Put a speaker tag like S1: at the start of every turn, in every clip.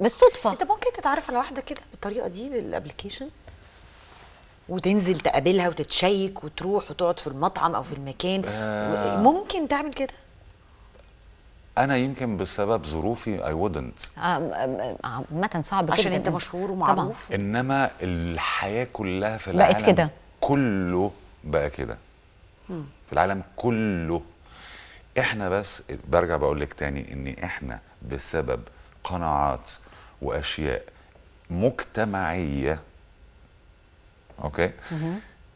S1: بالصدفه انت ممكن تتعرف على واحده كده بالطريقه دي بالابلكيشن وتنزل تقابلها وتتشيك وتروح وتقعد في المطعم او في المكان آه ممكن تعمل كده انا يمكن بسبب ظروفي اي آه، ودنت آه، عامه صعب عشان انت مشهور ومعروف طبعا. انما الحياه كلها في العالم بقت كده كله بقى كده في العالم كله احنا بس برجع بقول لك تاني ان احنا بسبب قناعات واشياء مجتمعيه اوكي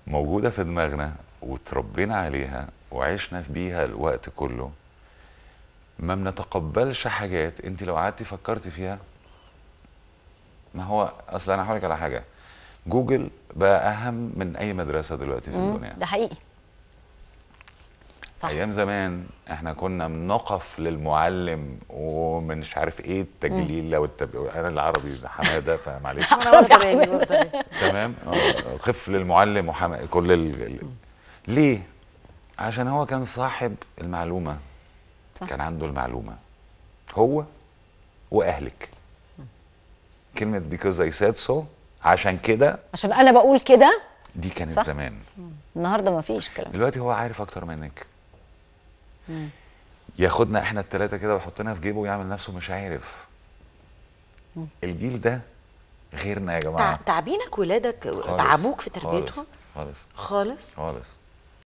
S1: موجوده في دماغنا وتربينا عليها وعشنا بيها الوقت كله ما بنتقبلش حاجات انت لو قعدتي فكرتي فيها ما هو اصل انا هقول لك على حاجه جوجل بقى اهم من اي مدرسه دلوقتي في الدنيا ده حقيقي صح. ايام زمان احنا كنا بنقف للمعلم ومش عارف ايه التجليله والتب... انا العربي حماده فمعلش تمام خف آه، للمعلم وحما... كل ال... ليه عشان هو كان صاحب المعلومه صح. كان عنده المعلومه هو واهلك كلمه بيكوز اي سيد سو عشان كده عشان انا بقول كده دي كانت صح؟ زمان النهارده مفيش كلام دلوقتي هو عارف اكتر منك ياخدنا احنا الثلاثه كده ويحطنا في جيبه ويعمل نفسه مش عارف مم. الجيل ده غيرنا يا جماعه تعبينك ولادك تعبوك في تربيتهم خالص خالص خالص, خالص.